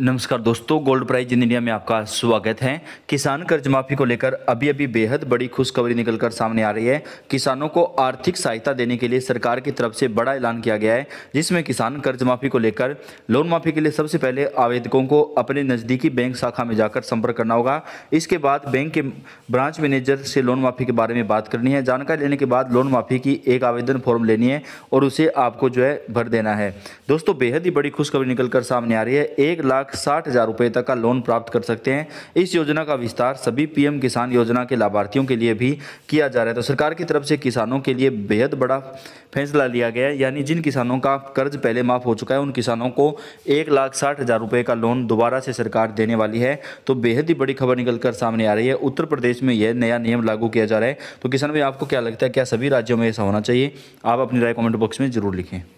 नमस्कार दोस्तों gold prize in India में आपका स्वागत है किसान कर्ज माफी को लेकर अभी अभी बेहद बड़ी खुशखबरी निकलकर सामने आ रही है किसानों को आर्थिक सहायता देने के लिए सरकार की तरफ से बड़ा ऐलान किया गया है जिसमें किसान कर्ज माफी को लेकर लोन माफी के लिए सबसे पहले आवेदकों को अपने नज़दीकी बैंक शाखा में जाकर संपर्क करना होगा इसके बाद बैंक के ब्रांच मैनेजर से लोन माफी के बारे में बात करनी है जानकारी लेने के बाद लोन माफी की एक आवेदन फॉर्म लेनी है और उसे आपको जो है भर देना है दोस्तों बेहद ही बड़ी खुशखबरी निकलकर सामने आ रही है एक लाख लाख साठ हज़ार रुपये तक का लोन प्राप्त कर सकते हैं इस योजना का विस्तार सभी पीएम किसान योजना के लाभार्थियों के लिए भी किया जा रहा है तो सरकार की तरफ से किसानों के लिए बेहद बड़ा फैसला लिया गया है यानी जिन किसानों का कर्ज पहले माफ़ हो चुका है उन किसानों को एक लाख साठ हज़ार रुपये का लोन दोबारा से सरकार देने वाली है तो बेहद ही बड़ी खबर निकल कर सामने आ रही है उत्तर प्रदेश में यह नया नियम लागू किया जा रहा है तो किसान भाई आपको क्या लगता है क्या सभी राज्यों में ऐसा होना चाहिए आप अपनी राय कॉमेंट बॉक्स में ज़रूर लिखें